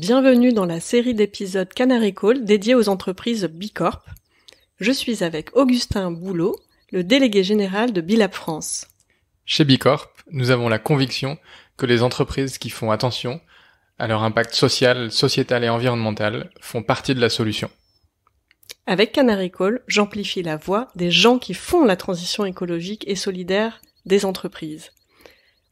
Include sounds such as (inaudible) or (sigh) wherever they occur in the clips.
Bienvenue dans la série d'épisodes Canary Call dédiée aux entreprises Bicorp. Je suis avec Augustin Boulot, le délégué général de Bilab France. Chez Bicorp, nous avons la conviction que les entreprises qui font attention à leur impact social, sociétal et environnemental font partie de la solution. Avec Canary Call, j'amplifie la voix des gens qui font la transition écologique et solidaire des entreprises.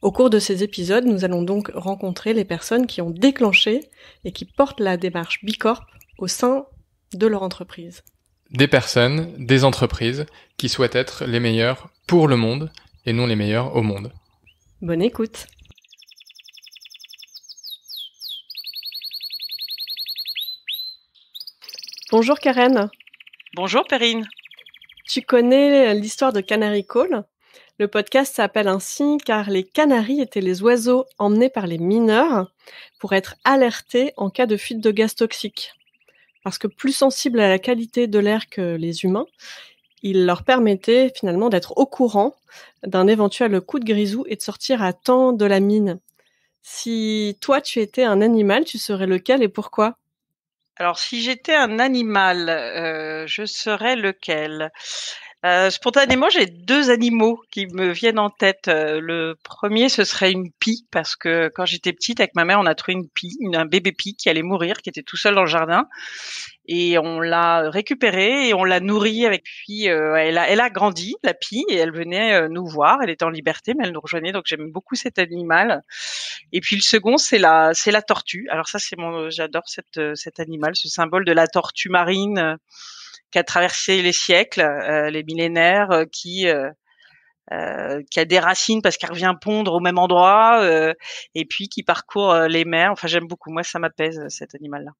Au cours de ces épisodes, nous allons donc rencontrer les personnes qui ont déclenché et qui portent la démarche Bicorp au sein de leur entreprise. Des personnes, des entreprises qui souhaitent être les meilleures pour le monde et non les meilleures au monde. Bonne écoute Bonjour Karen. Bonjour Perrine. Tu connais l'histoire de Canary Call le podcast s'appelle ainsi car les canaris étaient les oiseaux emmenés par les mineurs pour être alertés en cas de fuite de gaz toxique. Parce que plus sensibles à la qualité de l'air que les humains, ils leur permettaient finalement d'être au courant d'un éventuel coup de grisou et de sortir à temps de la mine. Si toi tu étais un animal, tu serais lequel et pourquoi Alors si j'étais un animal, euh, je serais lequel euh, spontanément, j'ai deux animaux qui me viennent en tête. Euh, le premier, ce serait une pie, parce que quand j'étais petite, avec ma mère, on a trouvé une pie, un bébé pie qui allait mourir, qui était tout seul dans le jardin. Et on l'a récupérée et on l'a nourrie avec puis euh, elle, a, elle a grandi, la pie, et elle venait nous voir. Elle était en liberté, mais elle nous rejoignait, donc j'aime beaucoup cet animal. Et puis le second, c'est la, c'est la tortue. Alors ça, c'est mon, j'adore cette, cet animal, ce symbole de la tortue marine qui a traversé les siècles, euh, les millénaires, euh, qui euh, qui a des racines parce qu'elle revient pondre au même endroit et puis qui parcourt les mers. Enfin, j'aime beaucoup. Moi, ça m'apaise cet animal-là.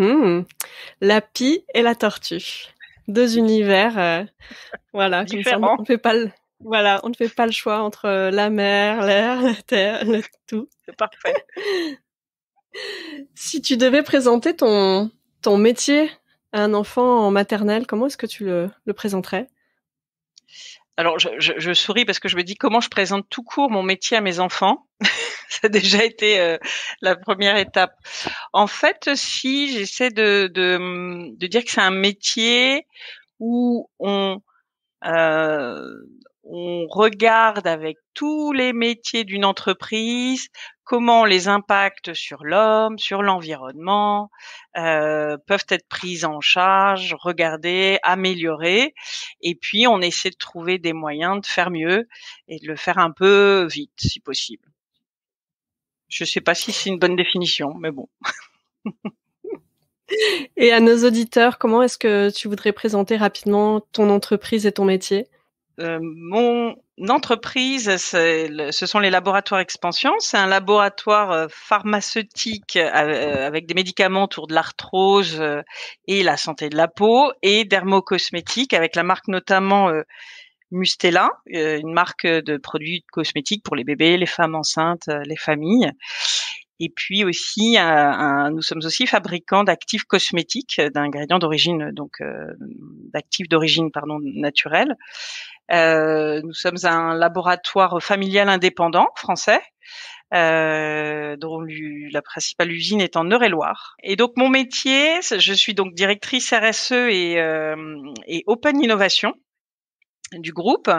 Mmh. La pie et la tortue, deux univers. voilà, on ne fait pas le. choix entre la mer, l'air, la terre, le tout. C'est parfait. (laughs) si tu devais présenter ton métier un enfant en maternelle, comment est-ce que tu le, présenterais alors, je, souris parce que je me dis comment je présente tout court mon métier à mes enfants. (laughs) Ça a déjà été euh, la première étape. En fait, si j'essaie de, hum, dire que c'est un métier où euh, on regarde avec tous les métiers d'une entreprise comment les impacts sur l'homme, sur l'environnement euh, peuvent être pris en charge, regardés, améliorés. Et puis, on essaie de trouver des moyens de faire mieux et de le faire un peu vite, si possible. Je ne sais pas si c'est une bonne définition, mais bon. (laughs) et à nos auditeurs, comment est-ce que tu voudrais présenter rapidement ton entreprise et ton métier euh, mon entreprise, ce sont les laboratoires expansion. C'est un laboratoire euh, pharmaceutique euh, euh, avec des médicaments autour de l'arthrose et la santé de la peau et dermocosmétique avec la marque notamment Mustela, une marque de produits cosmétiques pour les bébés, les femmes enceintes, les familles. Et puis aussi, nous sommes aussi fabricants d'actifs cosmétiques, d'ingrédients d'origine donc d'actifs d'origine pardon naturelle. Euh, nous sommes un laboratoire familial indépendant français euh, dont la principale usine est en Eure-et-Loire. Et donc mon métier, je suis donc directrice RSE euh, et, Open Innovation du groupe.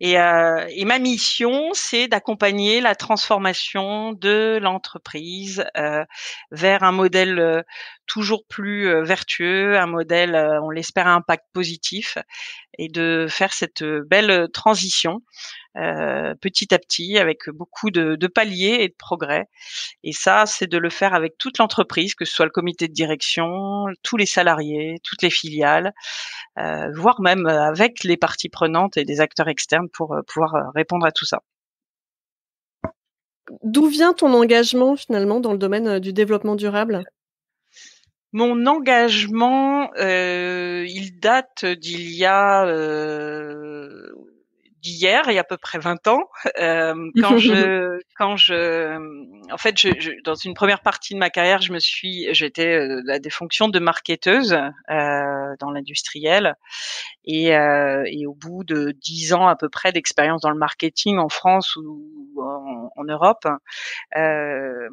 Et, euh, et ma mission, c'est d'accompagner la transformation de l'entreprise euh, vers un modèle toujours plus euh, vertueux, un modèle, euh, on l'espère, à impact positif, et de faire cette euh, belle transition petit à petit avec beaucoup de, paliers et de progrès. Et ça, c'est de le faire avec toute l'entreprise, que ce soit le comité de direction, tous les salariés, toutes les filiales, voire même avec les parties prenantes et des acteurs externes pour pouvoir répondre à tout ça. D'où vient ton engagement finalement dans le domaine du développement durable mon engagement, euh, il date d'il y a euh, d'hier, il y a à peu près 20 ans, euh, (laughs) quand je, quand je, en fait, je, je, dans une première partie de ma carrière, je me suis, j'étais euh, à des fonctions de marketeuse euh, dans l'industriel, et, euh, et, au bout de 10 ans à peu près d'expérience dans le marketing en France ou en, en Europe, euh,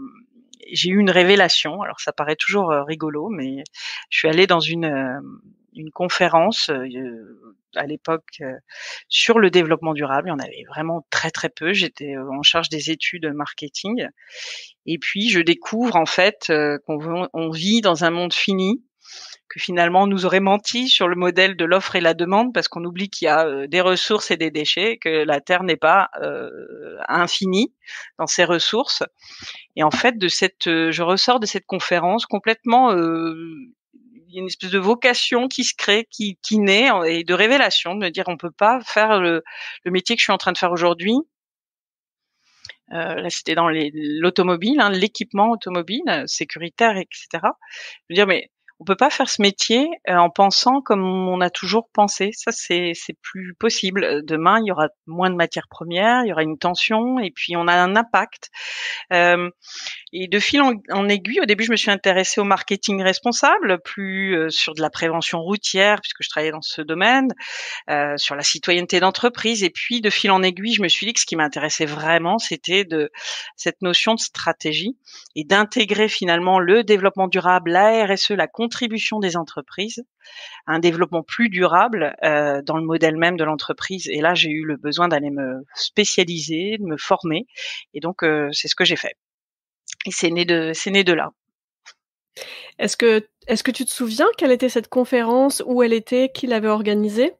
j'ai eu une révélation. Alors ça paraît toujours euh, rigolo, mais je suis allée dans une euh, une conférence euh, à l'époque sur le développement durable. Il y en avait vraiment très très peu. J'étais en charge des études marketing. Et puis je découvre en fait qu'on vit dans un monde fini que finalement on nous aurait menti sur le modèle de l'offre et la demande parce qu'on oublie qu'il y a euh, des ressources et des déchets, que la Terre n'est pas euh, infinie dans ses ressources. Et en fait, de cette, euh, je ressors de cette conférence complètement il y a une espèce de vocation qui se crée, qui, qui naît, et de révélation, de me dire on peut pas faire le, métier que je suis en train de faire aujourd'hui. là, c'était dans l'automobile, hein, l'équipement automobile, sécuritaire, etc. Je veux dire, mais on peut pas faire ce métier euh, en pensant comme on a toujours pensé. Ça, c'est plus possible. Euh, demain, il y aura moins de matières premières, il y aura une tension, et puis on a un impact. Euh, et de fil en, aiguille, au début, je me suis intéressée au marketing responsable, plus euh, sur de la prévention routière, puisque je travaillais dans ce domaine, euh, sur la citoyenneté d'entreprise. Et puis, de fil en aiguille, je me suis dit que ce qui m'intéressait vraiment, c'était de cette notion de stratégie et d'intégrer finalement le développement durable, la RSE, la compétence contribution des entreprises un développement plus durable euh, dans le modèle même de l'entreprise. Et là, j'ai eu le besoin d'aller me spécialiser, de me former. Et donc, euh, c'est ce que j'ai fait. Et c'est né de, c'est né de là. Est-ce que, est-ce que tu te souviens quelle était cette conférence, où elle était, qui l'avait organisée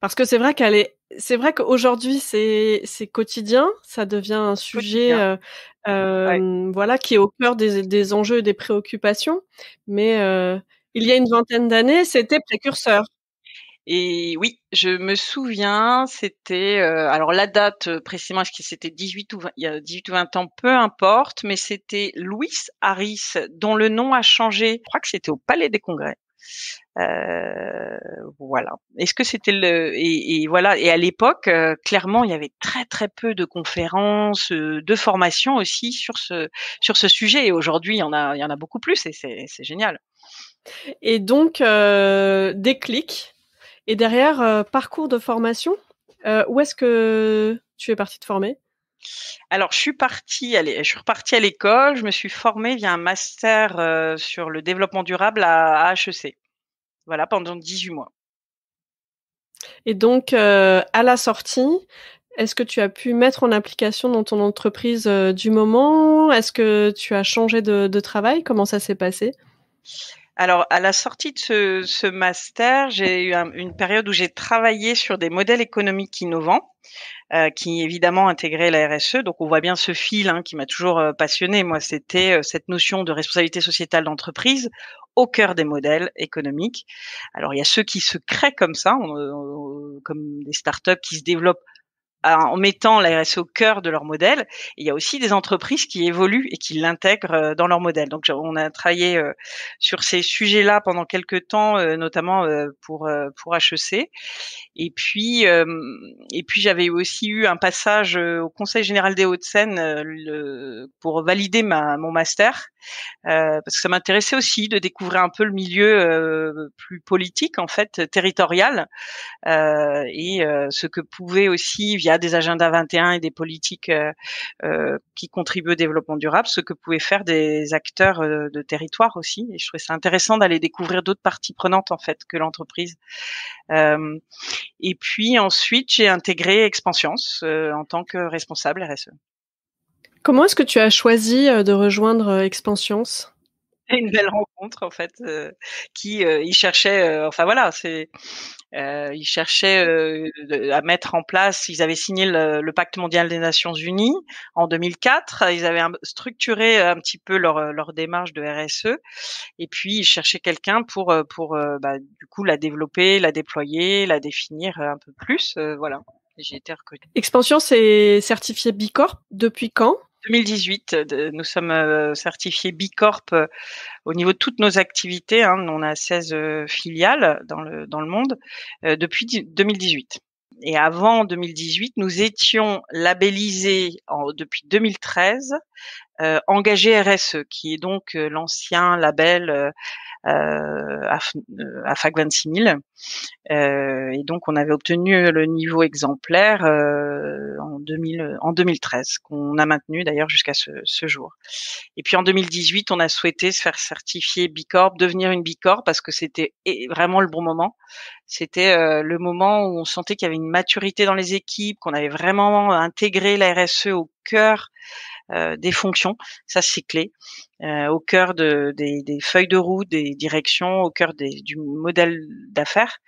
Parce que c'est vrai qu'elle est c'est vrai qu'aujourd'hui c'est quotidien, ça devient un sujet euh, euh, voilà qui est au cœur des, enjeux et des préoccupations, mais euh, il y a une vingtaine d'années c'était précurseur. Et oui, je me souviens, c'était alors la date précisément, est-ce que c'était 18 ou il 18 ou 20 ans, peu importe, mais c'était Louis Harris dont le nom a changé. Je crois que c'était au Palais des Congrès. Euh, voilà. Est-ce que c'était le et, voilà et à l'époque euh, clairement il y avait très très peu de conférences, euh, de formations aussi sur ce sur ce sujet. Et aujourd'hui il y en a y en a beaucoup plus et c'est génial. Et donc des clics et derrière parcours de formation. où est-ce que tu es partie te former alors, je suis partie, allez je suis repartie à l'école. Je me suis formée via un master sur le développement durable à HEC. Voilà, pendant 18 mois. Et donc, euh, à la sortie, est-ce que tu as pu mettre en application dans ton entreprise euh, du moment Est-ce que tu as changé de travail Comment ça s'est passé alors, à la sortie de ce, master, j'ai eu une période où j'ai travaillé sur des modèles économiques innovants. Euh, qui évidemment intégraient la RSE. Donc on voit bien ce fil hein, qui m'a toujours euh, passionné. Moi, c'était euh, cette notion de responsabilité sociétale d'entreprise au cœur des modèles économiques. Alors il y a ceux qui se créent comme ça, comme des startups qui se développent en mettant l'ARS au cœur de leur modèle. il y a aussi des entreprises qui évoluent et qui l'intègrent euh, dans leur modèle. Donc on a travaillé euh, sur ces sujets-là pendant quelques temps, euh, notamment pour pour HEC. Et puis et puis j'avais aussi eu un passage au Conseil général des Hauts-de-Seine pour valider mon master parce que ça m'intéressait aussi de découvrir un peu le milieu plus politique en fait territorial et ce que pouvait aussi via des agendas 21 et des politiques euh, euh, qui contribuent au développement durable, ce que pouvaient faire des acteurs euh, de territoire aussi. Et je trouvais ça intéressant d'aller découvrir d'autres parties prenantes en fait que l'entreprise. et puis ensuite, j'ai intégré Expansions en tant que responsable RSE. Comment est-ce que tu as choisi de rejoindre Expansions (laughs) une belle rencontre en fait euh, qui euh, il cherchait euh, enfin voilà c'est il cherchait à mettre en place ils avaient signé le, pacte mondial des Nations Unies en 2004 ils avaient structuré un petit peu leur, leur démarche de RSE et puis ils cherchaient quelqu'un pour pour bah, du coup la développer la déployer la définir un peu plus voilà j'ai été recrutée. Expansion c'est certifié Bicorp depuis quand 2018, euh, nous sommes euh, certifiés Bicorp euh, au niveau de toutes nos activités. Hein, on a 16 filiales dans le, dans le monde depuis 2018 et avant 2018, nous étions labellisés depuis 2013 Engager euh, engagé RSE, qui est donc euh, l'ancien label euh, euh AFAC 26000. et donc, on avait obtenu le niveau exemplaire en, 2000, en 2013, qu'on a maintenu d'ailleurs jusqu'à ce, ce, jour. Et puis en 2018, on a souhaité se faire certifier Bicorp, devenir une Bicorp, parce que c'était vraiment le bon moment. C'était le moment où on sentait qu'il y avait une maturité dans les équipes, qu'on avait vraiment intégré la RSE au cœur euh, des fonctions. Ça, c'est clé. Euh, au cœur des, feuilles de route, des directions, au cœur du modèle d'affaires.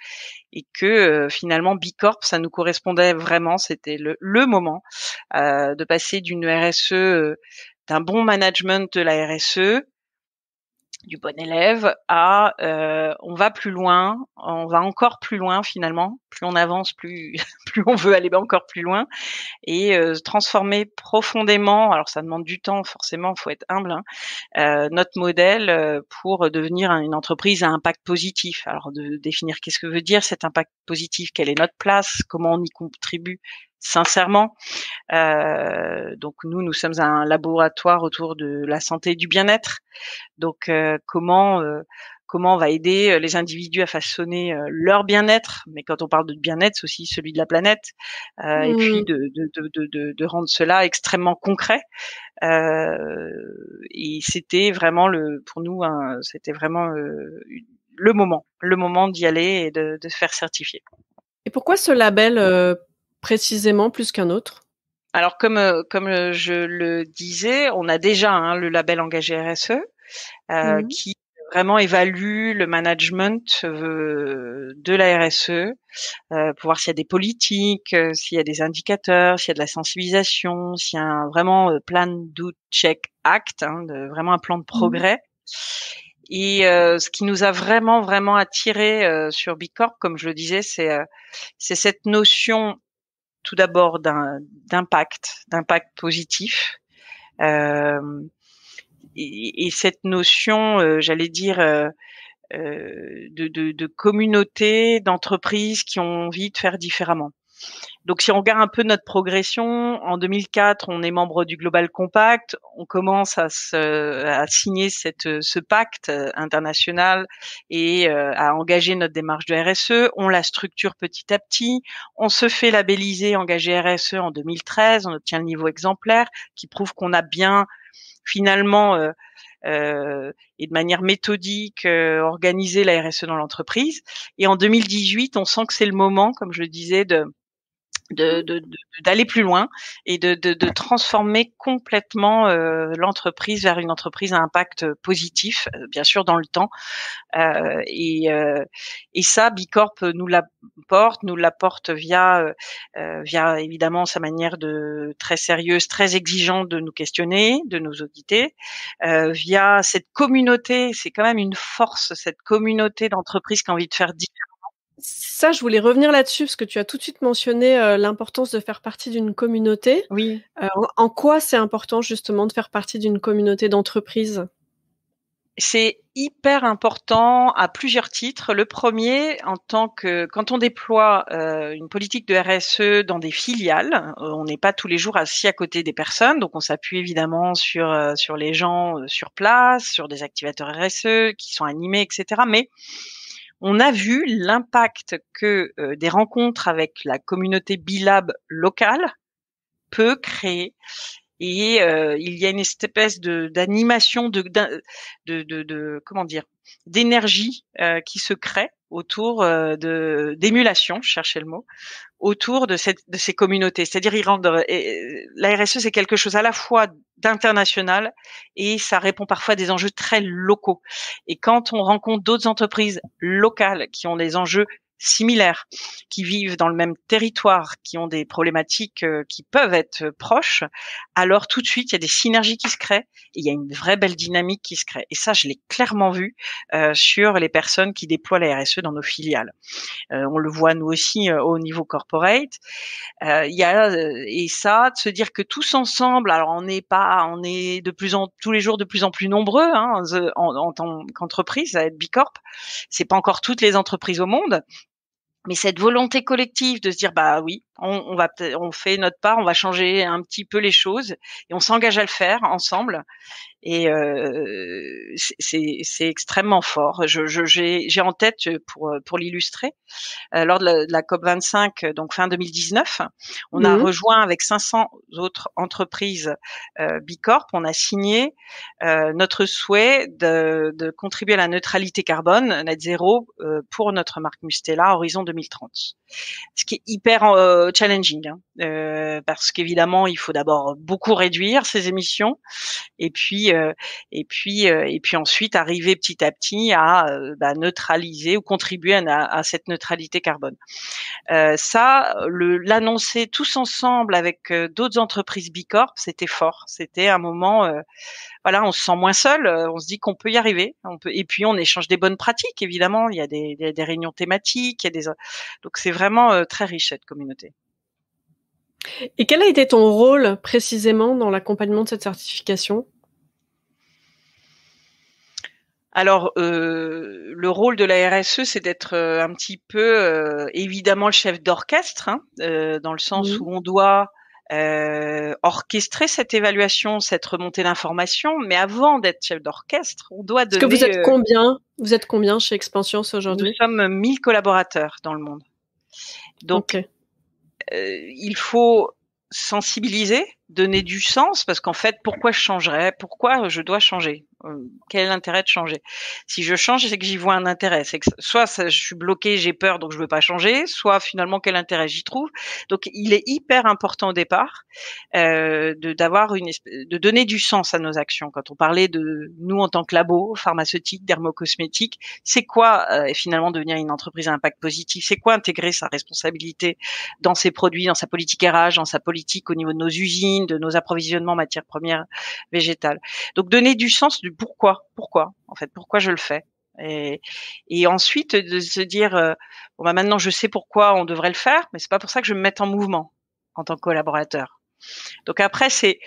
Et que euh, finalement, Bicorp, ça nous correspondait vraiment. C'était le, moment de passer d'une RSE d'un bon management de la RSE du bon élève à euh, on va plus loin, on va encore plus loin finalement, plus on avance, plus (laughs) plus on veut aller encore plus loin et euh, transformer profondément. Alors ça demande du temps forcément, faut être humble. Hein, euh, notre modèle euh, pour devenir une entreprise à impact positif. Alors de définir qu'est-ce que veut dire cet impact positif, quelle est notre place, comment on y contribue, sincèrement. Euh, donc nous, nous sommes un laboratoire autour de la santé et du bien-être. Donc euh, comment euh, comment on va aider les individus à façonner leur bien-être, mais quand on parle de bien-être, c'est aussi celui de la planète, et puis mmh. de, de, de, de, rendre cela extrêmement concret. et c'était vraiment le, pour nous, c'était vraiment le moment, le moment d'y aller et de, de se faire certifier. Et pourquoi ce label précisément plus qu'un autre alors comme euh, comme euh, je le disais, on a déjà hein, le label engagé RSE euh, mmh. qui vraiment évalue le management euh, de la RSE euh, pour voir s'il y a des politiques, s'il y a des indicateurs, s'il y a de la sensibilisation, s'il y a un, vraiment plan do check act, hein, vraiment un plan de mmh. progrès. Et ce qui nous a vraiment vraiment attiré sur Bicorp, comme je le disais, c'est c'est cette notion tout d'abord d'impact, d'impact positif. Euh, et, cette notion, euh, j'allais dire, euh, de, de, de communauté, d'entreprises qui ont envie de faire différemment. Donc si on regarde un peu notre progression, en 2004, on est membre du Global Compact, on commence à, se, à signer cette, ce pacte euh, international et euh, à engager notre démarche de RSE, on la structure petit à petit, on se fait labelliser engager RSE en 2013, on obtient le niveau exemplaire qui prouve qu'on a bien finalement euh, euh et de manière méthodique organisé la RSE dans l'entreprise. Et en 2018, on sent que c'est le moment, comme je le disais, de d'aller de, de, plus loin et de, transformer complètement euh, l'entreprise vers une entreprise à impact positif, euh, bien sûr dans le temps. Euh, et, euh, et ça, Bicorp nous l'apporte, nous l'apporte via via évidemment sa manière de très sérieuse, très exigeante de nous questionner, de nous auditer, via cette communauté. C'est quand même une force cette communauté d'entreprises qui a envie de faire ça, je voulais revenir là-dessus parce que tu as tout de suite mentionné euh, l'importance de faire partie d'une communauté. Oui. Euh, en quoi c'est important justement de faire partie d'une communauté d'entreprise C'est hyper important à plusieurs titres. Le premier, en tant que quand on déploie euh, une politique de RSE dans des filiales, on n'est pas tous les jours assis à côté des personnes, donc on s'appuie évidemment sur sur les gens sur place, sur des activateurs RSE qui sont animés, etc. Mais on a vu l'impact que euh, des rencontres avec la communauté Bilab locale peut créer. Et euh, il y a une espèce de d'animation de, de, de, comment dire d'énergie euh, qui se crée autour euh, de d'émulation, cherchais le mot, autour de cette de ces communautés. C'est-à-dire ils rendent la RSE c'est quelque chose à la fois d'international et ça répond parfois à des enjeux très locaux. Et quand on rencontre d'autres entreprises locales qui ont des enjeux similaires, qui vivent dans le même territoire, qui ont des problématiques euh, qui peuvent être euh, proches, alors tout de suite, il y a des synergies qui se créent, et il y a une vraie belle dynamique qui se crée. Et ça, je l'ai clairement vu euh, sur les personnes qui déploient la RSE dans nos filiales. on le voit nous aussi au niveau corporate. il y a et ça, de se dire que tous ensemble, alors on n'est pas, on est de plus en tous les jours de plus en plus nombreux hein, en, en tant qu'entreprise à être Bicorp. C'est pas encore toutes les entreprises au monde, mais cette volonté collective de se dire bah oui, on, va on fait notre part, on va changer un petit peu les choses et on s'engage à le faire ensemble. Et euh, c'est extrêmement fort. J'ai je, en tête pour pour l'illustrer euh, lors de la, COP 25, donc fin 2019, on a mmh. rejoint avec 500 autres entreprises euh, Bicorp, on a signé euh, notre souhait de, de, contribuer à la neutralité carbone net zéro pour notre marque Mustela horizon 2030. Ce qui est hyper challenging hein. euh, parce qu'évidemment il faut d'abord beaucoup réduire ses émissions et puis euh, et puis euh, et puis ensuite arriver petit à petit à bah, neutraliser ou contribuer à, cette neutralité carbone. ça, l'annoncer tous ensemble avec d'autres entreprises Bicorp, c'était fort. C'était un moment, voilà, on se sent moins seul, on se dit qu'on peut y arriver. On peut, et puis on échange des bonnes pratiques, évidemment. Il y a des, réunions thématiques, il y a des, donc c'est vraiment très riche cette communauté. Et quel a été ton rôle précisément dans l'accompagnement de cette certification alors, euh, le rôle de la RSE, c'est d'être euh, un petit peu, euh, évidemment, le chef d'orchestre, hein, dans le sens mmh. où on doit orchestrer cette évaluation, cette remontée d'informations. Mais avant d'être chef d'orchestre, on doit donner. que vous êtes combien Vous êtes combien chez Expansion, aujourd'hui Nous sommes 1000 collaborateurs dans le monde. Donc, euh, il faut sensibiliser, donner du sens, parce qu'en fait, pourquoi je changerais Pourquoi je dois changer euh, quel intérêt de changer Si je change, c'est que j'y vois un intérêt. C'est que soit je suis bloqué, j'ai peur, donc je veux pas changer. Soit finalement, quel intérêt j'y trouve Donc, il est hyper important au départ euh, de d'avoir une, de donner du sens à nos actions. Quand on parlait de nous en tant que labo pharmaceutique, dermocosmétique, c'est quoi euh, finalement devenir une entreprise à impact positif C'est quoi intégrer sa responsabilité dans ses produits, dans sa politique RH, dans sa politique au niveau de nos usines, de nos approvisionnements en matières premières végétales Donc, donner du sens, du pourquoi, pourquoi, en fait, pourquoi je le fais. Et, et ensuite de se dire, euh, bon bah maintenant je sais pourquoi on devrait le faire, mais c'est pas pour ça que je me mette en mouvement en tant que collaborateur. Donc après c'est,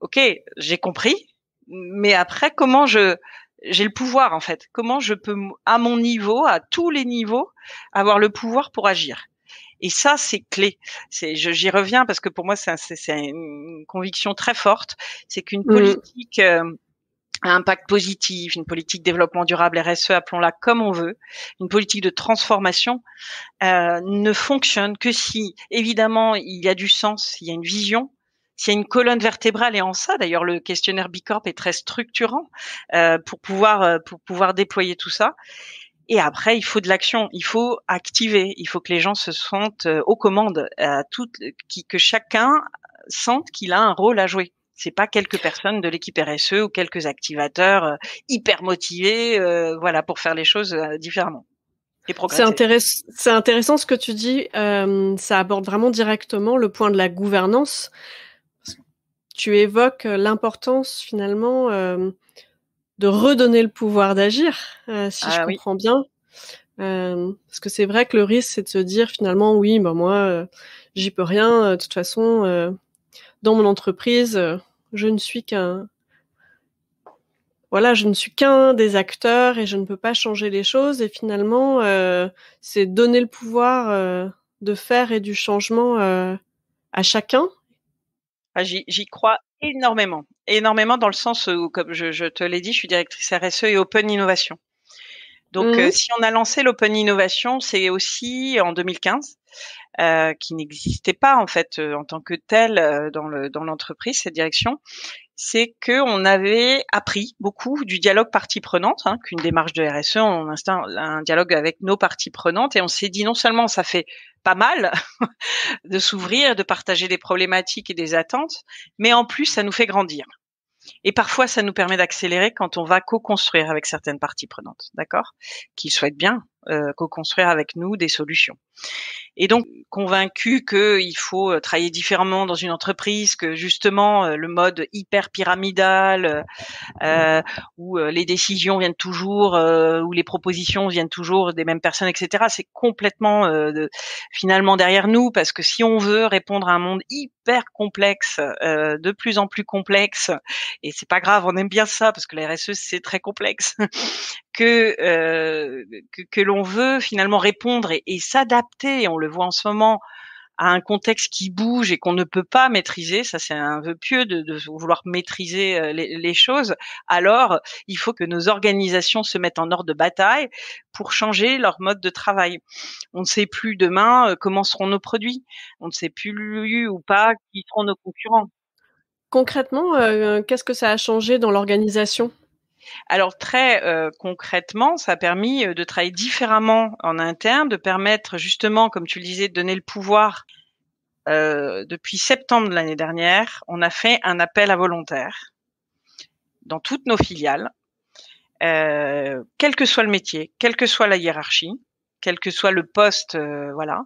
ok, j'ai compris, mais après comment je j'ai le pouvoir en fait. Comment je peux à mon niveau, à tous les niveaux, avoir le pouvoir pour agir. Et ça, c'est clé. C'est, j'y reviens parce que pour moi, c'est, une conviction très forte. C'est qu'une mmh. politique, euh, un impact positif, une politique développement durable RSE, appelons-la comme on veut, une politique de transformation, euh, ne fonctionne que si, évidemment, il y a du sens, il y a une vision, s'il y a une colonne vertébrale et en ça d'ailleurs le questionnaire Bicorp est très structurant euh, pour pouvoir euh, pour pouvoir déployer tout ça et après il faut de l'action il faut activer il faut que les gens se sentent euh, aux commandes à qui que chacun sente qu'il a un rôle à jouer c'est pas quelques personnes de l'équipe RSE ou quelques activateurs euh, hyper motivés, euh, voilà, pour faire les choses euh, différemment. C'est C'est intéressant ce que tu dis. Euh, ça aborde vraiment directement le point de la gouvernance. Tu évoques l'importance finalement euh, de redonner le pouvoir d'agir, si ah je comprends bien. parce que c'est vrai que le risque, c'est de se dire finalement, oui, bah moi, j'y peux rien. De toute façon, dans mon entreprise, euh, je ne suis qu'un voilà, je ne suis qu'un des acteurs et je ne peux pas changer les choses. Et finalement, euh, c'est donner le pouvoir euh, de faire et du changement à chacun. Ah, j'y crois énormément, énormément dans le sens où, comme je te l'ai dit, je suis directrice RSE et Open Innovation. Donc, mmh euh, si on a lancé l'Open Innovation, c'est aussi en 2015, euh, qui n'existait pas en fait euh, en tant que tel dans le dans l'entreprise cette direction. C'est que on avait appris beaucoup du dialogue partie prenante, hein, qu'une démarche de RSE, on installe un dialogue avec nos parties prenantes, et on s'est dit non seulement ça fait pas mal (laughs) de s'ouvrir, de partager des problématiques et des attentes, mais en plus ça nous fait grandir. Et parfois, ça nous permet d'accélérer quand on va co-construire avec certaines parties prenantes, d'accord qui souhaitent bien, co-construire euh, avec nous des solutions. Et donc convaincu qu'il faut euh, travailler différemment dans une entreprise, que justement euh, le mode hyper pyramidal euh, où les décisions viennent toujours, euh, où les propositions viennent toujours des mêmes personnes, etc. C'est complètement finalement derrière nous parce que si on veut répondre à un monde hyper complexe, de plus en plus complexe, et c'est pas grave, on aime bien ça parce que la RSE c'est très complexe. Euh, que que, l'on veut finalement répondre et, s'adapter. on le voit en ce moment à un contexte qui bouge et qu'on ne peut pas maîtriser, ça c'est un vœu pieux de, vouloir maîtriser euh, les, choses, alors il faut que nos organisations se mettent en ordre de bataille pour changer leur mode de travail. On ne sait plus demain euh, comment seront nos produits, on ne sait plus ou pas qui seront nos concurrents. Concrètement, qu'est-ce que ça a changé dans l'organisation alors très euh, concrètement, ça a permis euh, de travailler différemment en interne, de permettre justement, comme tu le disais, de donner le pouvoir. Euh, depuis septembre de l'année dernière, on a fait un appel à volontaires dans toutes nos filiales, quel que soit le métier, quelle que soit la hiérarchie, quel que soit le poste, voilà.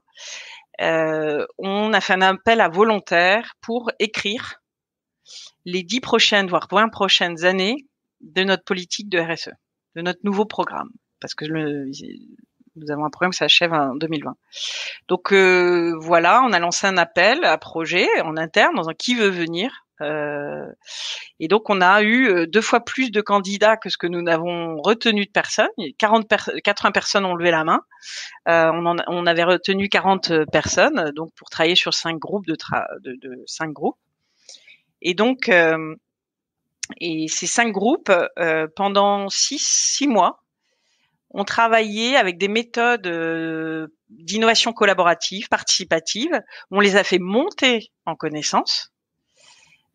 on a fait un appel à volontaires pour écrire les dix prochaines, voire 20 prochaines années de notre politique de RSE, de notre nouveau programme, parce que nous avons un programme qui s'achève en 2020. Donc euh, voilà, on a lancé un appel à projet en interne, dans un qui veut venir. Euh, et donc on a eu euh, deux fois plus de candidats que ce que nous n'avons retenu de personnes. 40 80 personnes ont levé la main. Euh, on, on, avait retenu 40 personnes, donc pour travailler sur cinq groupes de, de, de cinq groupes. Et donc euh, et ces cinq groupes, euh, pendant six, six mois, ont travaillé avec des méthodes euh, d'innovation collaborative, participative. On les a fait monter en connaissance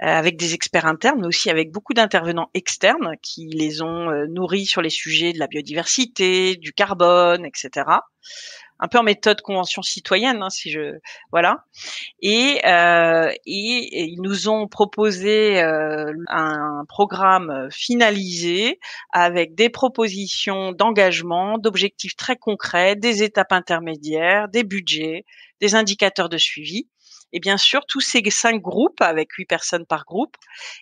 euh, avec des experts internes, mais aussi avec beaucoup d'intervenants externes qui les ont nourris sur les sujets de la biodiversité, du carbone, etc un peu en méthode convention citoyenne, hein, si je voilà. Euh, et, et, ils nous ont proposé euh, un programme finalisé avec des propositions d'engagement, d'objectifs très concrets, des étapes intermédiaires, des budgets, des indicateurs de suivi. Et bien sûr, tous ces cinq groupes, avec huit personnes par groupe,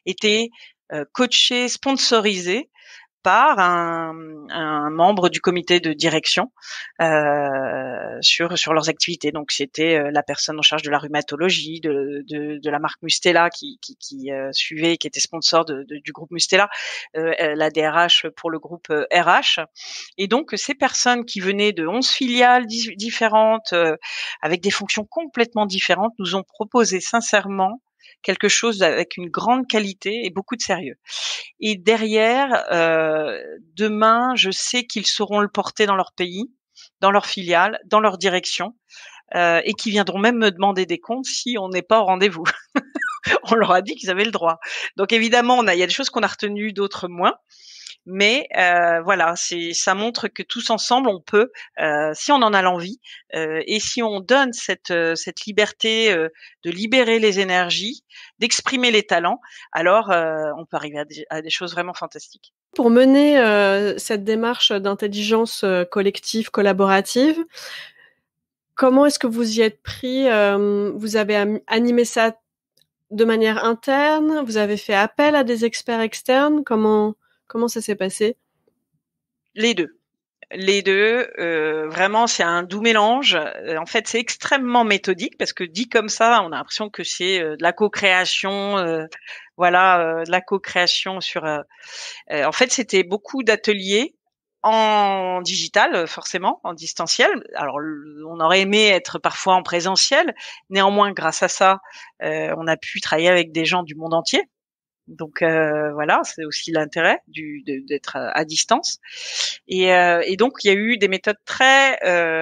étaient euh, coachés, sponsorisés par un, un, membre du comité de direction euh, sur sur leurs activités. Donc c'était euh, la personne en charge de la rhumatologie, de, de, la marque Mustela qui, qui, qui euh, suivait, qui était sponsor du groupe Mustela, euh, la DRH pour le groupe RH. Et donc ces personnes qui venaient de 11 filiales différentes, avec des fonctions complètement différentes, nous ont proposé sincèrement quelque chose avec une grande qualité et beaucoup de sérieux. Et derrière, euh, demain, je sais qu'ils sauront le porter dans leur pays, dans leur filiale, dans leur direction, euh, et qui viendront même me demander des comptes si on n'est pas au rendez-vous. (laughs) on leur a dit qu'ils avaient le droit. Donc évidemment, on a, il y a des choses qu'on a retenues, d'autres moins. Mais euh, voilà, ça montre que tous ensemble on peut, euh, si on en a l'envie, euh, et si on donne cette liberté de libérer les énergies, d'exprimer les talents, alors on peut arriver à des, à des, choses vraiment fantastiques. Pour mener cette démarche d'intelligence collective collaborative, comment est-ce que vous y êtes pris Vous avez animé ça de manière interne Vous avez fait appel à des experts externes Comment Comment ça s'est passé Les deux. Les deux, euh, vraiment, c'est un doux mélange. Euh, en fait, c'est extrêmement méthodique parce que dit comme ça, on a l'impression que c'est euh, de la co-création, voilà, de la co-création sur. en fait, c'était beaucoup d'ateliers en digital, forcément, en distanciel. Alors, on aurait aimé être parfois en présentiel. Néanmoins, grâce à ça, on a pu travailler avec des gens du monde entier. Donc euh, voilà, c'est aussi l'intérêt d'être euh, à, distance. Euh, et, donc il y a eu des méthodes très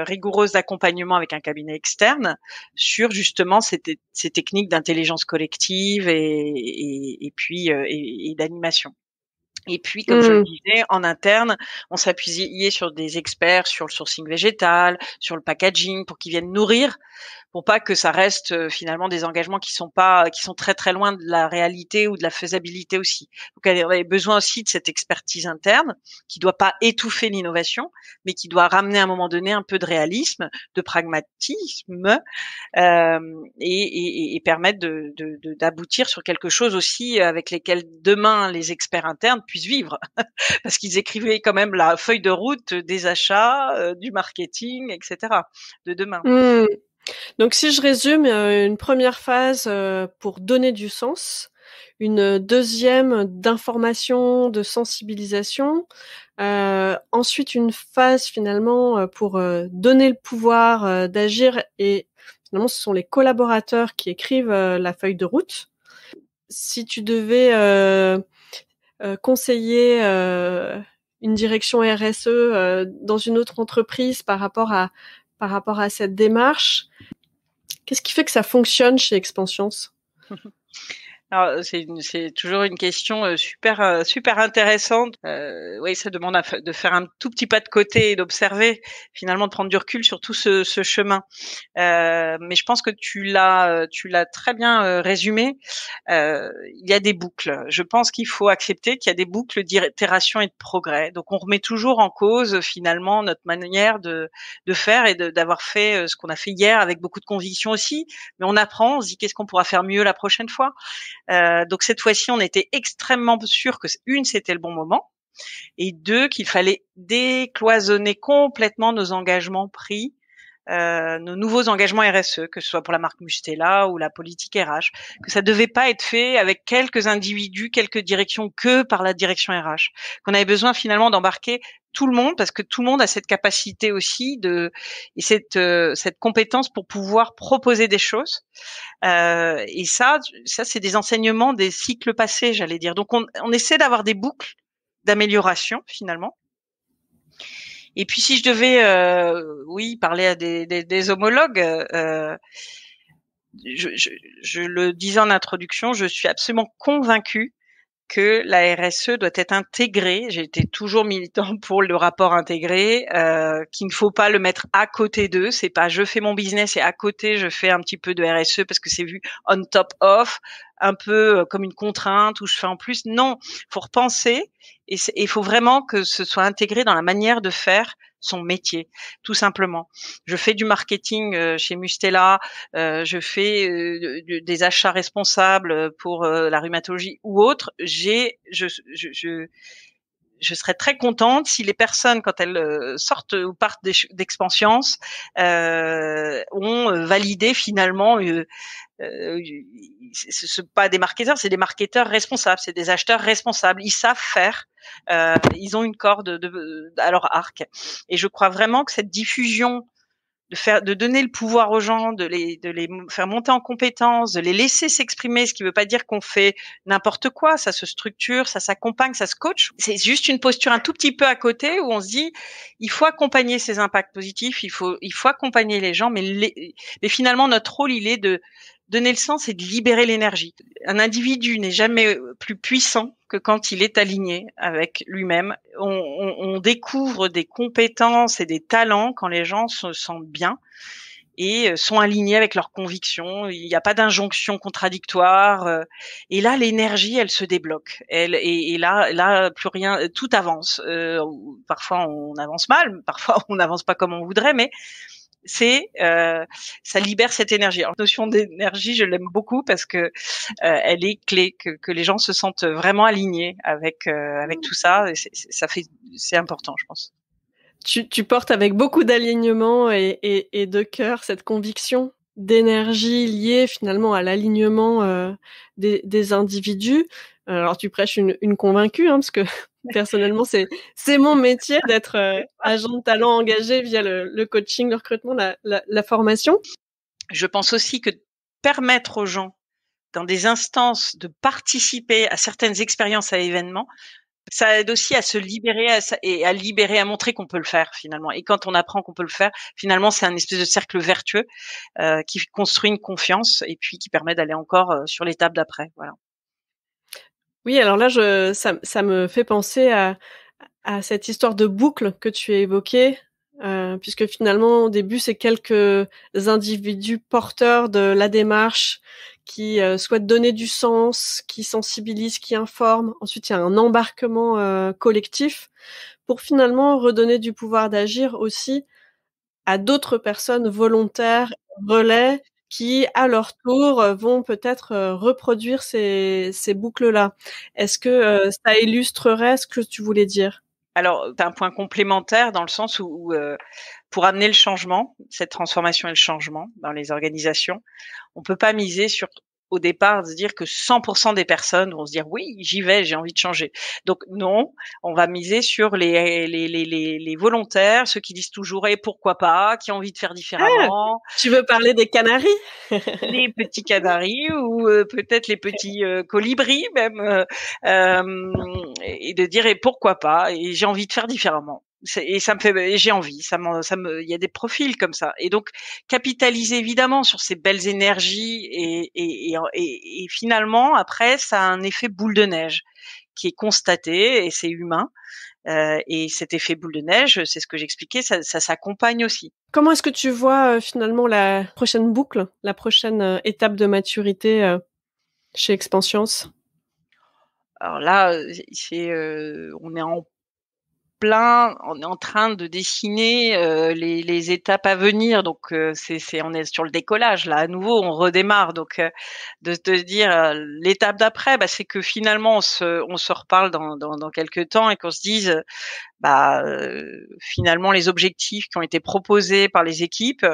rigoureuses d'accompagnement avec un cabinet externe sur justement ces, ces techniques d'intelligence collective et, puis et d'animation. Et puis, comme je le mmh. disais, en interne, on s'appuyait sur des experts sur le sourcing végétal, sur le packaging, pour qu'ils viennent nourrir pour pas que ça reste euh, finalement des engagements qui sont pas, qui sont très très loin de la réalité ou de la faisabilité aussi. Donc elle a besoin aussi de cette expertise interne qui doit pas étouffer l'innovation, mais qui doit ramener à un moment donné un peu de réalisme, de pragmatisme euh, et, et, et, permettre de, de, d'aboutir sur quelque chose aussi avec lesquels demain les experts internes puissent vivre, (laughs) parce qu'ils écrivaient quand même la feuille de route des achats, euh, du marketing, etc. de demain. Mmh. Donc si je résume, euh, une première phase euh, pour donner du sens, une deuxième d'information, de sensibilisation, euh, ensuite une phase finalement pour donner le pouvoir d'agir et finalement ce sont les collaborateurs qui écrivent la feuille de route. Si tu devais conseiller une direction RSE dans une autre entreprise par rapport à par rapport à cette démarche. Qu'est-ce qui fait que ça fonctionne chez Expansions (laughs) Euh, c'est toujours une question euh, super euh, super intéressante. oui, ça demande de faire un tout petit pas de côté et d'observer, finalement, de prendre du recul sur tout ce, chemin. mais je pense que tu l'as tu l'as très bien résumé. il y a des boucles. Je pense qu'il faut accepter qu'il y a des boucles d'itération et de progrès. Donc, on remet toujours en cause finalement notre manière de de faire et d'avoir fait ce qu'on a fait hier avec beaucoup de conviction aussi. Mais on apprend, on se dit qu'est-ce qu'on pourra faire mieux la prochaine fois. Euh, donc cette fois-ci, on était extrêmement sûr que une, c'était le bon moment, et deux, qu'il fallait décloisonner complètement nos engagements pris euh, nos nouveaux engagements RSE, que ce soit pour la marque Mustela ou la politique RH, que ça devait pas être fait avec quelques individus, quelques directions que par la direction RH, qu'on avait besoin finalement d'embarquer tout le monde parce que tout le monde a cette capacité aussi de et cette euh, cette compétence pour pouvoir proposer des choses euh, et ça ça c'est des enseignements des cycles passés j'allais dire donc on, on essaie d'avoir des boucles d'amélioration finalement et puis si je devais, euh, oui, parler à des, homologues, euh, je, je, le disais en introduction, je suis absolument convaincue que la RSE doit être intégrée. J'ai été toujours militant (laughs) pour le rapport intégré, euh, qu'il ne faut pas le mettre à côté d'eux. C'est pas je fais mon business et à côté je fais un petit peu de RSE parce que c'est vu on top off, un peu euh, comme une contrainte ou je fais en plus. Non, faut repenser et il faut vraiment que ce soit intégré dans la manière de faire son métier, tout simplement. Je fais du marketing euh, chez Mustela, euh, je fais euh, des achats responsables pour la rhumatologie ou autre. J'ai, je, je, je, serais très contente si les personnes, quand elles sortent ou partent euh, ont validé finalement euh, ce, sont pas des marketeurs, c'est des marketeurs responsables, c'est des acheteurs responsables. Ils savent faire, euh, ils ont une corde de, à leur arc. Et je crois vraiment que cette diffusion de faire, de donner le pouvoir aux gens, de les, de les faire monter en compétences, de les laisser s'exprimer, ce qui ne veut pas dire qu'on fait n'importe quoi. Ça se structure, ça s'accompagne, ça se coach. C'est juste une posture un tout petit peu à côté où on se dit, il faut accompagner ces impacts positifs, il faut, il faut accompagner les gens, mais, les, mais finalement notre rôle il est de donner le sens c'est de libérer l'énergie. Un individu n'est jamais plus puissant que quand il est aligné avec lui-même. On, découvre des compétences et des talents quand les gens se sentent bien et euh, sont alignés avec leurs convictions. Il n'y a pas d'injonction contradictoire. Euh, et là, l'énergie, elle se débloque. Elle et, là, là, plus rien, tout avance. Euh, parfois, on avance mal, (laughs) parfois, on n'avance pas comme on voudrait, mais c'est euh, ça libère cette énergie. la notion d'énergie, je l'aime beaucoup parce que euh, elle est clé, que, les gens se sentent vraiment alignés avec euh, avec tout ça. Et ça fait, c'est important, je pense. Tu, portes avec beaucoup d'alignement et, de cœur cette conviction d'énergie liée finalement à l'alignement des, individus. Alors tu prêches une, une convaincue, hein, parce que personnellement, c'est c'est mon métier d'être euh, agent de talent engagé via le, coaching, le recrutement, la, la, formation. Je pense aussi que permettre aux gens dans des instances de participer à certaines expériences à événements, ça aide aussi à se libérer et à libérer, à montrer qu'on peut le faire finalement. Et quand on apprend qu'on peut le faire, finalement, c'est un espèce de cercle vertueux euh, qui construit une confiance et puis qui permet d'aller encore euh, sur l'étape d'après. Voilà. Oui, alors là, je, ça, me fait penser à, cette histoire de boucle que tu as évoquée, euh, puisque finalement, au début, c'est quelques individus porteurs de la démarche qui euh, souhaitent donner du sens, qui sensibilisent, qui informent. Ensuite, il y a un embarquement euh, collectif pour finalement redonner du pouvoir d'agir aussi à d'autres personnes volontaires, relais, qui, à leur tour, euh, vont peut-être euh, reproduire ces, boucles-là. Est-ce que euh, ça illustrerait ce que tu voulais dire Alors, tu un point complémentaire dans le sens où, pour amener le changement, cette transformation et le changement dans les organisations, on ne peut pas miser sur au départ de dire que 100% des personnes vont se dire oui, j'y vais, j'ai envie de changer. Donc non, on va miser sur les les, volontaires, ceux qui disent toujours et eh, pourquoi pas, qui ont envie de faire différemment. Ah, tu veux parler des canaris Les (laughs) petits canaris ou euh, peut-être les petits euh, colibris même euh, euh, et de dire et eh, pourquoi pas et j'ai envie de faire différemment et ça me fait j'ai envie ça me ça me il y a des profils comme ça et donc capitaliser évidemment sur ces belles énergies et, et, et, finalement après ça a un effet boule de neige qui est constaté et c'est humain euh, et cet effet boule de neige c'est ce que j'expliquais ça, ça s'accompagne aussi comment est-ce que tu vois euh, finalement la prochaine boucle la prochaine euh, étape de maturité chez Expansions alors là, c'est, on est en plein, on est en train de dessiner euh, les, les, étapes à venir. Donc euh, c'est, on est sur le décollage là. À nouveau, on redémarre. Donc euh, de se dire l'étape d'après, bah, c'est que finalement on se, on reparle dans, dans, dans quelques temps et qu'on se dise, bah finalement les objectifs qui ont été proposés par les équipes,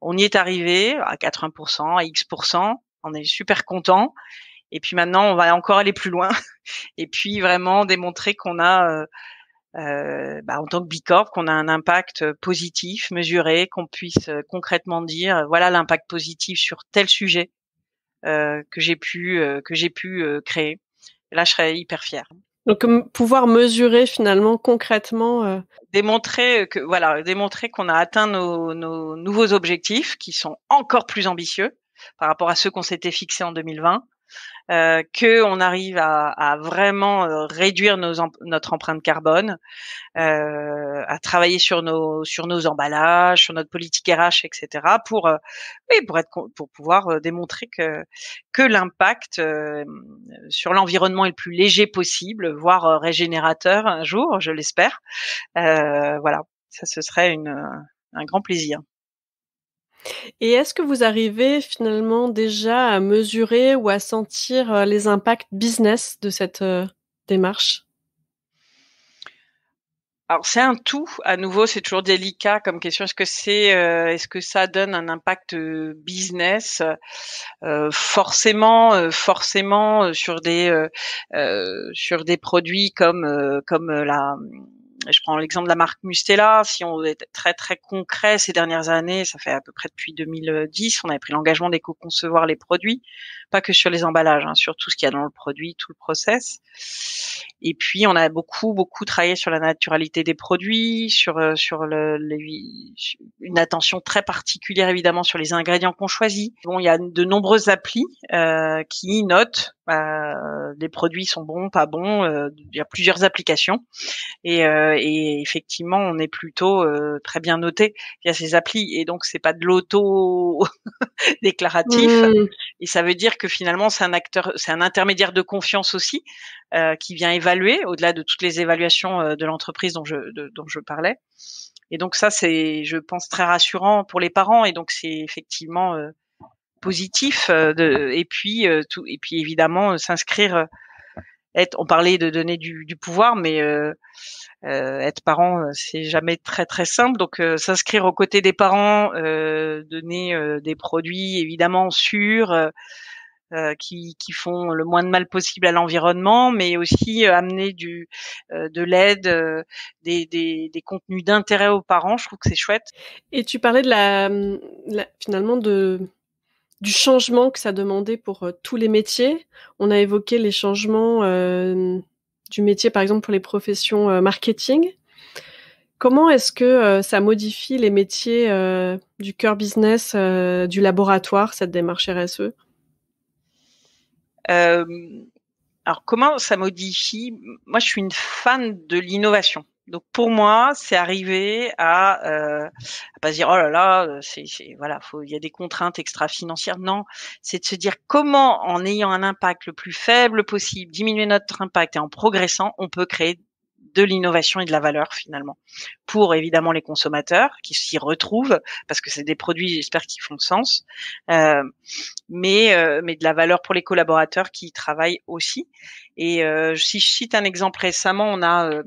on y est arrivé à 80%, à X%. On est super content. Et puis maintenant, on va encore aller plus loin. (laughs) Et puis vraiment démontrer qu'on a euh, bah, en tant que Bicorp, qu'on a un impact euh, positif, mesuré, qu'on puisse euh, concrètement dire voilà l'impact positif sur tel sujet que j'ai pu que j'ai pu créer. là, je serais hyper fière. Donc pouvoir mesurer finalement concrètement, démontrer que voilà, démontrer qu'on a atteint nos, nos nouveaux objectifs qui sont encore plus ambitieux par rapport à ceux qu'on s'était fixés en 2020 euh, que on arrive à, à vraiment euh, réduire nos, notre empreinte carbone, euh, à travailler sur nos sur nos emballages, sur notre politique RH, etc. pour euh, oui, pour être pour pouvoir euh, démontrer que que l'impact sur l'environnement est le plus léger possible, voire régénérateur un jour, je l'espère. voilà, ça ce serait un grand plaisir. Et est-ce que vous arrivez finalement déjà à mesurer ou à sentir euh, les impacts business de cette euh, démarche alors c'est un tout. À nouveau, c'est toujours délicat comme question. Est-ce que c'est, euh, est-ce que ça donne un impact business Forcément, forcément sur des sur des produits comme comme la je prends l'exemple de la marque Mustela. Si on est très très concret, ces dernières années, ça fait à peu près depuis 2010, on avait pris l'engagement d'éco-concevoir les produits, pas que sur les emballages, hein, sur tout ce qu'il y a dans le produit, tout le process. Et puis on a beaucoup beaucoup travaillé sur la naturalité des produits, sur euh, sur une attention très particulière évidemment sur les ingrédients qu'on choisit. Bon, il y a de nombreuses applis euh, qui notent bah, les produits sont bons, pas bons. Euh, il y a plusieurs applications et, euh, et effectivement, on est plutôt euh, très bien noté via ces applis et donc c'est pas de l'auto (laughs) déclaratif mmh. et ça veut dire que finalement c'est un acteur, c'est un intermédiaire de confiance aussi qui vient évaluer au-delà de toutes les évaluations de l'entreprise dont je dont je parlais. Et donc ça, c'est, je pense, très rassurant pour les parents. Et donc c'est effectivement positif euh, de, et puis euh, tout, et puis évidemment euh, s'inscrire être, on parlait de donner du, du pouvoir, mais être parent, c'est jamais très très simple. Donc s'inscrire aux côtés des parents, donner des produits évidemment sûrs, qui, qui, font le moins de mal possible à l'environnement, mais aussi amener du, de l'aide, des, des, des, contenus d'intérêt aux parents. Je trouve que c'est chouette. Et tu parlais de la, la finalement de du changement que ça demandait pour euh, tous les métiers. On a évoqué les changements euh, du métier, par exemple, pour les professions euh, marketing. Comment est-ce que ça modifie les métiers du cœur business, du laboratoire, cette démarche RSE alors comment ça modifie Moi, je suis une fan de l'innovation. Donc pour moi, c'est arriver à, euh, à pas dire oh là là, c'est voilà, il y a des contraintes extra-financières. Non, c'est de se dire comment, en ayant un impact le plus faible possible, diminuer notre impact et en progressant, on peut créer de l'innovation et de la valeur finalement pour évidemment les consommateurs qui s'y retrouvent parce que c'est des produits j'espère qui font sens euh, mais euh, mais de la valeur pour les collaborateurs qui travaillent aussi et euh, si je cite un exemple récemment on a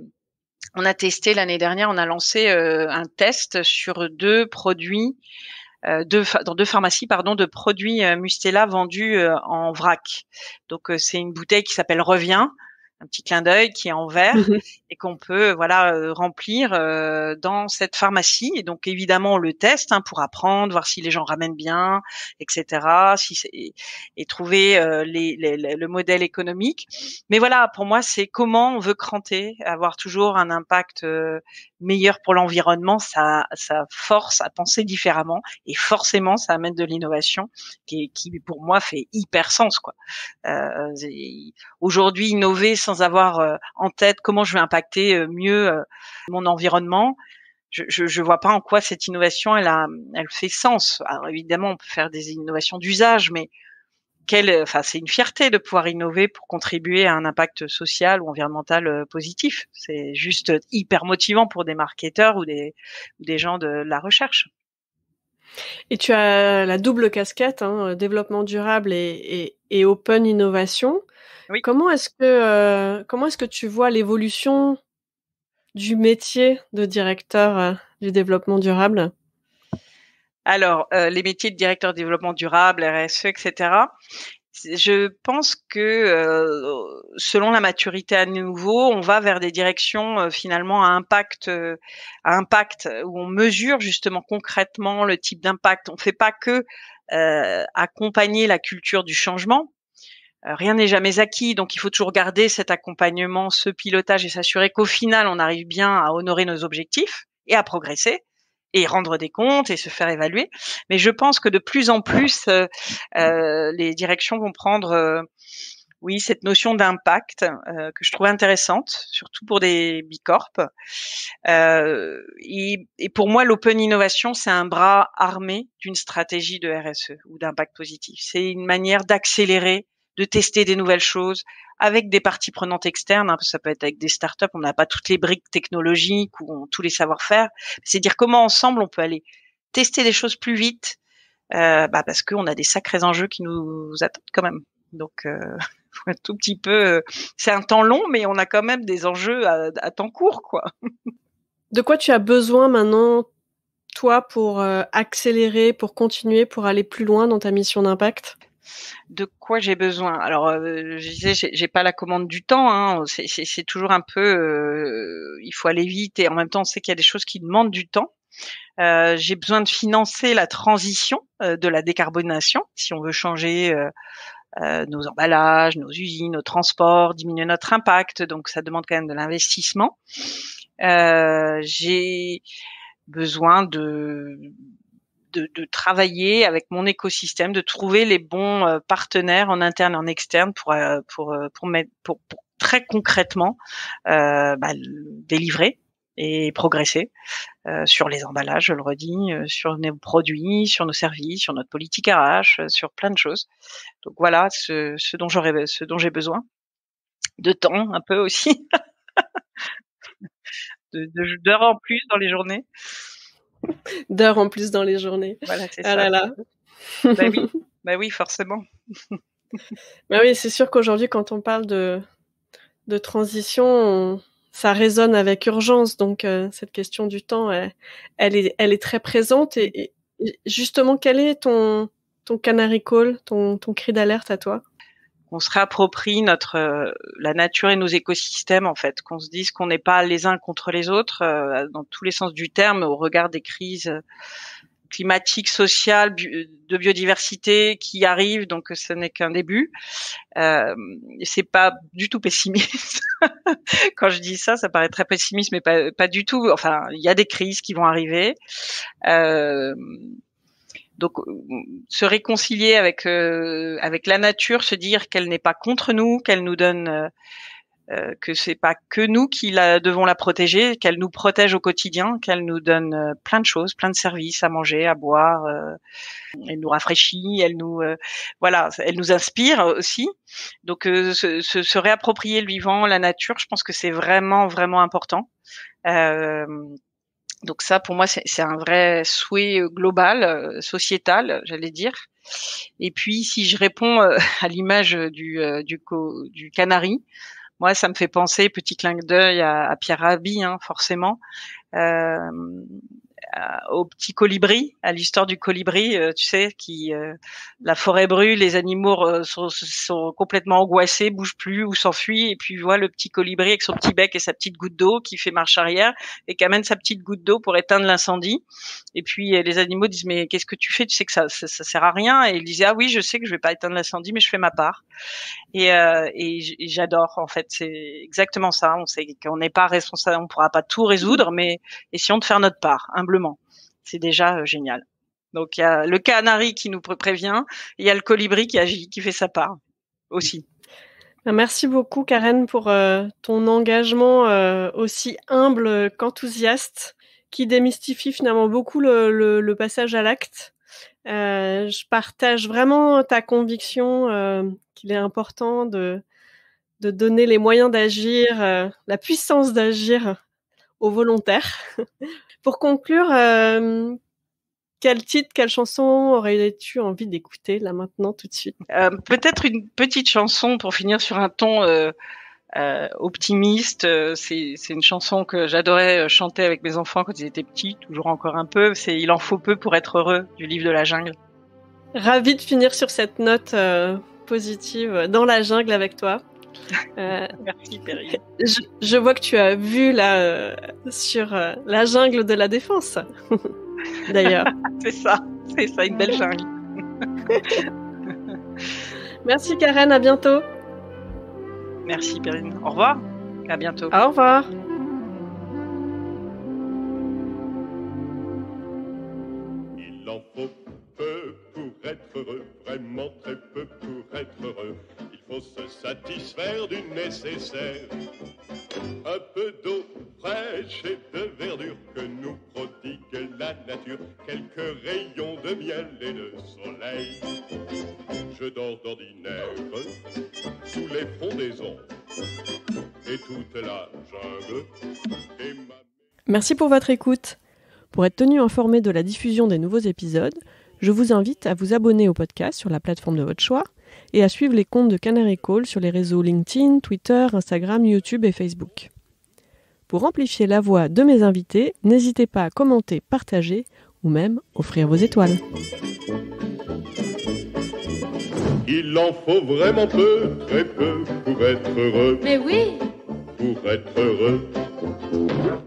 on a testé l'année dernière, on a lancé euh, un test sur deux produits, euh, deux, dans deux pharmacies, pardon, de produits euh, Mustela vendus en vrac. Donc c'est une bouteille qui s'appelle Revient, un petit clin d'œil qui est en verre mhm. et qu'on peut voilà euh, remplir euh, dans cette pharmacie. Et donc évidemment on le teste hein, pour apprendre, voir si les gens ramènent bien, etc. Si et, trouver euh, le modèle économique. Mais voilà, pour moi c'est comment on veut cranter, avoir toujours un impact meilleur pour l'environnement, ça, ça force à penser différemment et forcément ça amène de l'innovation qui, qui pour moi fait hyper sens quoi. Aujourd'hui innover sans avoir euh, en tête comment je vais impacter euh, mieux euh, mon environnement. Je ne vois pas en quoi cette innovation, elle, a, elle fait sens. Alors évidemment, on peut faire des innovations d'usage, mais quelle, enfin, c'est une fierté de pouvoir innover pour contribuer à un impact social ou environnemental positif. C'est juste hyper motivant pour des marketeurs ou des, des gens de, la recherche. Et tu as la double casquette, hein, développement durable et open innovation. Comment est-ce que, euh, comment est-ce que tu vois l'évolution du métier de directeur euh, du développement durable Alors, euh, les métiers de directeur développement durable, RSE, etc. Je pense que selon la maturité à nouveau, on va vers des directions finalement à impact, à impact où on mesure justement concrètement le type d'impact. On ne fait pas que accompagner la culture du changement, euh, rien n'est jamais acquis, donc il faut toujours garder cet accompagnement, ce pilotage et s'assurer qu'au final, on arrive bien à honorer nos objectifs et à progresser et rendre des comptes et se faire évaluer. Mais je pense que de plus en plus, euh, euh, les directions vont prendre, oui, cette notion d'impact que je trouve intéressante, surtout pour des bicorps. Et, et, pour moi, l'open innovation, c'est un bras armé d'une stratégie de RSE ou d'impact positif. C'est une manière d'accélérer de tester des nouvelles choses avec des parties prenantes externes, hein, ça peut être avec des startups, on n'a pas toutes les briques technologiques ou tous les savoir-faire. C'est dire comment ensemble on peut aller tester des choses plus vite, euh, bah parce qu'on a des sacrés enjeux qui nous attendent quand même. Donc un euh, (laughs) tout petit peu, euh, c'est un temps long, mais on a quand même des enjeux à, à temps court, quoi. (laughs) De quoi tu as besoin maintenant, toi, pour euh, accélérer, pour continuer, pour aller plus loin dans ta mission d'impact de quoi j'ai besoin. Alors, euh, je disais, j'ai pas la commande du temps. Hein. C'est toujours un peu, euh, il faut aller vite et en même temps, on sait qu'il y a des choses qui demandent du temps. Euh, j'ai besoin de financer la transition de la décarbonation si on veut changer. nos emballages, nos usines, nos transports, diminuer notre impact, donc ça demande quand même de l'investissement. j'ai besoin de de, travailler avec mon écosystème, de trouver les bons euh, partenaires en interne, et en externe pour euh, pour euh, pour, mettre, pour, pour très concrètement bah, délivrer et progresser sur les emballages, je le redis, sur nos produits, sur nos services, sur notre politique RH, sur plein de choses. Donc voilà ce, ce dont j'aurais, ce dont j'ai besoin de temps un peu aussi, d'heures (laughs) de, de, en plus dans les journées. (laughs) d'heures en plus dans les journées. Voilà, c'est ah ça. Bah (laughs) bah oui, forcément. mais bah oui, c'est sûr qu'aujourd'hui, quand on parle de, de transition, ça résonne avec urgence. Donc, euh, cette question du temps, elle, est, elle est très présente. Et, justement, quel est ton, ton canary call, ton cri d'alerte à toi qu'on se réapproprie notre euh, la nature et nos écosystèmes en fait, qu'on se dise qu'on n'est pas les uns contre les autres euh, dans tous les sens du terme au regard des crises euh, climatiques, sociales, de biodiversité qui arrivent, donc ce n'est qu'un début. Euh, c'est pas du tout pessimiste. (laughs) Quand je dis ça, ça paraît très pessimiste, mais pas, pas du tout. Enfin, il y a des crises qui vont arriver. Euh, donc euh, se réconcilier avec euh, avec la nature, se dire qu'elle n'est pas contre nous, qu'elle nous donne euh, euh, que c'est pas que nous qui la, devons la protéger, qu'elle nous protège au quotidien, qu'elle nous donne plein de choses, plein de services à manger, à boire, elle nous rafraîchit, elle nous voilà, elle nous inspire aussi. Donc se, se, se, réapproprier le vivant, la nature, je pense que c'est vraiment vraiment important. Donc ça, pour moi, c'est un vrai souhait euh, global, euh, sociétal, j'allais dire. Et puis, si je réponds euh, (laughs) à l'image du, du, du, canari, moi, ça me fait penser, petit clin d'œil à, à, Pierre Rabhi, hein, forcément. Euh, euh, au petit colibri, à l'histoire du colibri, euh, tu sais, qui euh, la forêt brûle, les animaux sont, complètement angoissés, bougent plus ou s'enfuient, et puis voit le petit colibri avec son petit bec et sa petite goutte d'eau qui fait marche arrière et qui amène sa petite goutte d'eau pour éteindre l'incendie. Et puis les animaux disent mais qu'est-ce que tu fais Tu sais que ça, ça, sert à rien. Et il disait ah oui je sais que je vais pas éteindre l'incendie mais je fais ma part. Et, j'adore en fait c'est exactement ça. On sait qu'on n'est pas responsable, on pourra pas tout résoudre mais essayons de faire notre part humblement c'est déjà euh, génial. Donc il y a le canari qui nous prévient, il y a le colibri qui agit, qui fait sa part aussi. Ben, merci beaucoup Karen pour euh, ton engagement euh, aussi humble qu'enthousiaste qui démystifie finalement beaucoup le, passage à l'acte. je partage vraiment ta conviction qu'il est important de, de, donner les moyens d'agir, la puissance d'agir aux volontaires (laughs) Pour conclure, euh, quel titre, quelle chanson aurais-tu envie d'écouter là maintenant tout de suite euh, Peut-être une petite chanson pour finir sur un ton euh, optimiste. C'est une chanson que j'adorais chanter avec mes enfants quand ils étaient petits, toujours encore un peu. C'est Il en faut peu pour être heureux du livre de la jungle. Ravi de finir sur cette note positive dans la jungle avec toi. Euh, (laughs) Merci, Je, vois que tu as vu là euh, sur euh, la jungle de la défense, (laughs) d'ailleurs. (laughs) c'est ça, c'est ça, une belle jungle. Merci, Karen, à bientôt. Merci, Perrine. Au revoir, à bientôt. Au revoir. Il en faut peu pour être vraiment très se satisfaire du nécessaire. Un peu d'eau fraîche et de verdure que nous prodigue la nature, quelques rayons de miel et de soleil. Je dors d'ordinaire sous les frondaisons et toute la jungle. Et ma... Merci pour votre écoute. Pour être tenu informé de la diffusion des nouveaux épisodes, je vous invite à vous abonner au podcast sur la plateforme de votre choix et à suivre les comptes de Canary Call sur les réseaux LinkedIn, Twitter, Instagram, YouTube et Facebook. Pour amplifier la voix de mes invités, n'hésitez pas à commenter, partager ou même offrir vos étoiles. Il en faut vraiment peu, très peu pour être heureux. Mais oui Pour être heureux.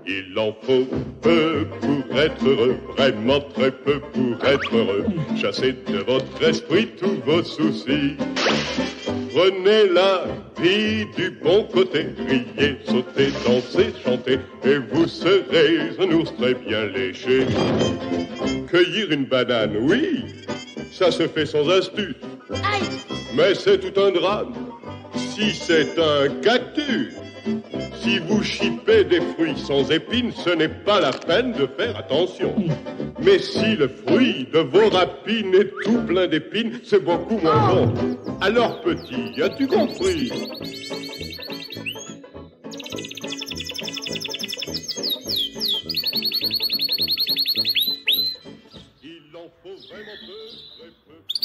Il en faut peu pour être heureux, vraiment très peu pour être heureux. Chassez de votre esprit tous vos soucis. Prenez la vie du bon côté, riez, sautez, dansez, chantez, et vous serez un ours très bien léché. Cueillir une banane, oui, ça se fait sans astuce. Mais c'est tout un drame si c'est un cactus. Si vous chipez des fruits sans épines, ce n'est pas la peine de faire attention. Mais si le fruit de vos rapines est tout plein d'épines, c'est beaucoup moins bon. Alors petit, as-tu compris Il en faut vraiment peu, très peu.